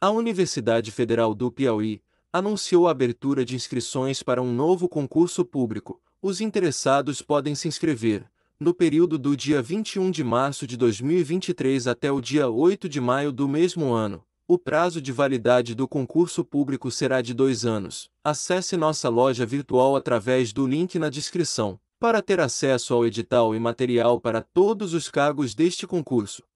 A Universidade Federal do Piauí anunciou a abertura de inscrições para um novo concurso público. Os interessados podem se inscrever no período do dia 21 de março de 2023 até o dia 8 de maio do mesmo ano. O prazo de validade do concurso público será de dois anos. Acesse nossa loja virtual através do link na descrição para ter acesso ao edital e material para todos os cargos deste concurso.